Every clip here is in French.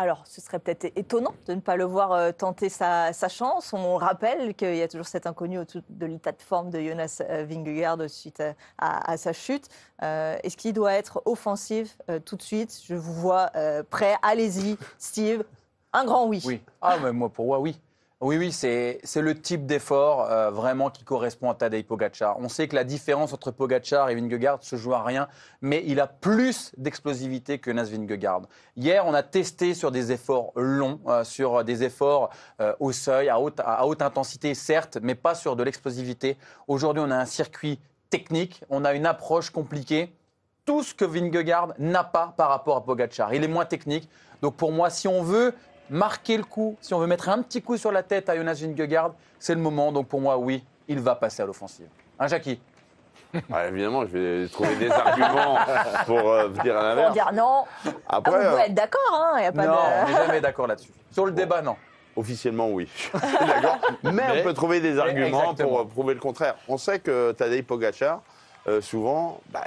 Alors, ce serait peut-être étonnant de ne pas le voir euh, tenter sa, chance. On rappelle qu'il y a toujours cet inconnu autour de l'état de forme de Jonas euh, Vingegaard suite à, sa chute. Euh, est-ce qu'il doit être offensif tout de suite Je vous vois prêt. Allez-y, Steve. Un grand oui. Oui. Ah, mais moi, pour moi, oui. Oui, oui, c'est le type d'effort euh, vraiment qui correspond à Tadej Pogacar. On sait que la différence entre Pogacar et Vingegaard se joue à rien, mais il a plus d'explosivité que Nas Vingegaard. Hier, on a testé sur des efforts longs, euh, sur des efforts euh, au seuil, à haute, à haute intensité, certes, mais pas sur de l'explosivité. Aujourd'hui, on a un circuit technique, on a une approche compliquée tout ce que Vingegaard n'a pas par rapport à Pogacar. Il est moins technique. Donc pour moi, si on veut marquer le coup, si on veut mettre un petit coup sur la tête à Jonas Vingegaard, c'est le moment. Donc pour moi, oui, il va passer à l'offensive. Hein, Jackie évidemment, je vais trouver des arguments pour dire euh, à l'inverse. dire non. Après, ah, euh, être d'accord, hein a pas Non, on n'est jamais d'accord là-dessus. Sur le débat, non. Officiellement, oui. d'accord. Mais, on peut trouver des arguments pour euh, prouver le contraire. On sait que Tadej Pogacar, souvent, bah,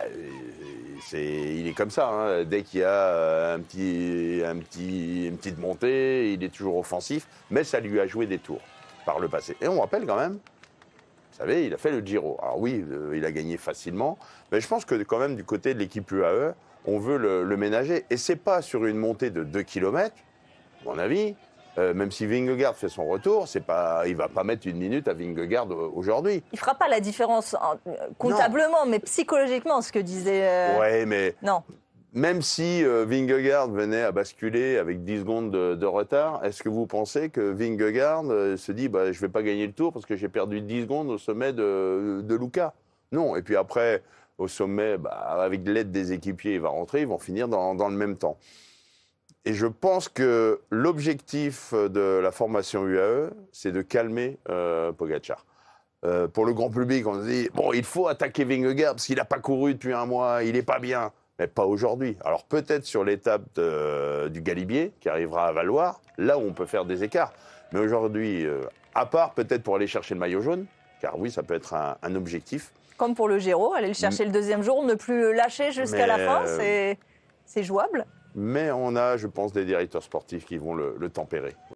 il est comme ça. Hein. Dès qu'il y a euh, une petite montée, il est toujours offensif, mais ça lui a joué des tours par le passé. Et on rappelle quand même, vous savez, il a fait le Giro. Alors oui, euh, il a gagné facilement, mais je pense que quand même du côté de l'équipe UAE, on veut le, ménager. Et c'est pas sur une montée de 2 km, à mon avis, euh, même si Vingegaard fait son retour, c'est pas, il va pas mettre une minute à Vingegaard aujourd'hui. Il fera pas la différence euh, comptablement, mais psychologiquement, ce que disait. Euh, oui, mais non. Même si Vingegaard venait à basculer avec 10 secondes de, retard, est-ce que vous pensez que Vingegaard se dit bah, je vais pas gagner le tour parce que j'ai perdu 10 secondes au sommet de, de Luca Non. Et puis après, au sommet, bah, avec l'aide des équipiers, il va rentrer, ils vont finir dans, dans le même temps. Et je pense que l'objectif de la formation UAE, c'est de calmer euh, Pogacar. Euh, pour le grand public, on se dit bon, il faut attaquer Vingegaard parce qu'il n'a pas couru depuis un mois, il n'est pas bien. Mais pas aujourd'hui. Alors peut-être sur l'étape du Galibier, qui arrivera à Valoir, là où on peut faire des écarts. Mais aujourd'hui, euh, à part peut-être pour aller chercher le maillot jaune, car oui, ça peut être un, objectif. Comme pour le Giro, aller le chercher le deuxième jour, ne plus lâcher jusqu'à la fin, c'est jouable mais on a, je pense, des directeurs sportifs qui vont le, tempérer.